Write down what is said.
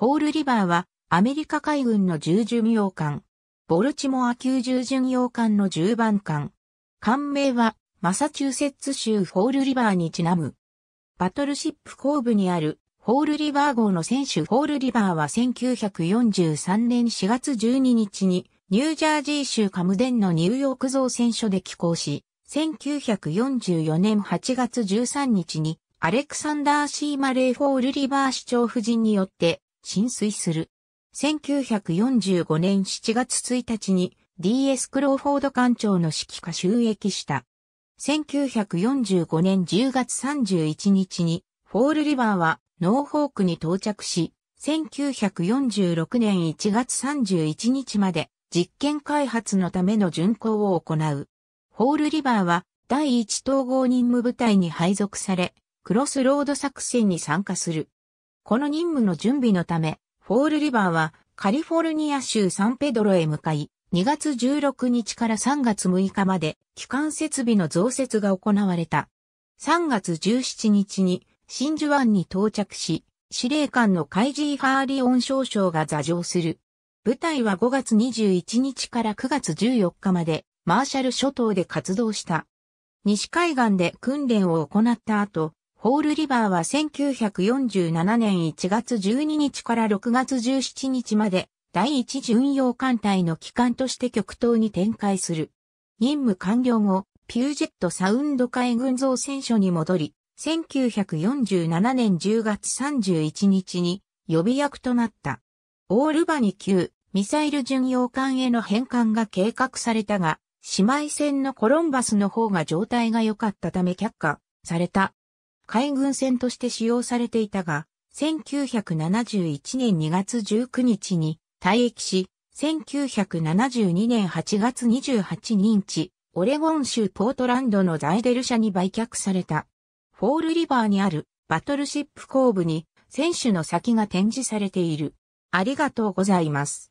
ホールリバーはアメリカ海軍の重巡洋艦、ボルチモア級重巡洋艦の10番艦。艦名はマサチューセッツ州ホールリバーにちなむ。バトルシップ後部にあるホールリバー号の選手ホールリバーは1943年4月12日にニュージャージー州カムデンのニューヨーク造船所で寄港し、1944年8月13日にアレクサンダー・シー・マレー・ホールリバー市長夫人によって浸水する。1945年7月1日に DS クローフォード艦長の指揮下収益した。1945年10月31日にフォールリバーはノーホークに到着し、1946年1月31日まで実験開発のための巡航を行う。ホールリバーは第一統合任務部隊に配属され、クロスロード作戦に参加する。この任務の準備のため、フォールリバーはカリフォルニア州サンペドロへ向かい、2月16日から3月6日まで機関設備の増設が行われた。3月17日に真珠湾に到着し、司令官のカイジー・ハーリオン少将が座上する。部隊は5月21日から9月14日までマーシャル諸島で活動した。西海岸で訓練を行った後、ホールリバーは1947年1月12日から6月17日まで第一巡洋艦隊の機関として極東に展開する。任務完了後、ピュージェットサウンド海軍造船所に戻り、1947年10月31日に予備役となった。オールバニ級ミサイル巡洋艦への返還が計画されたが、姉妹船のコロンバスの方が状態が良かったため却下された。海軍船として使用されていたが、1971年2月19日に退役し、1972年8月28日、オレゴン州ポートランドのザイデル社に売却された。フォールリバーにあるバトルシップ後部に選手の先が展示されている。ありがとうございます。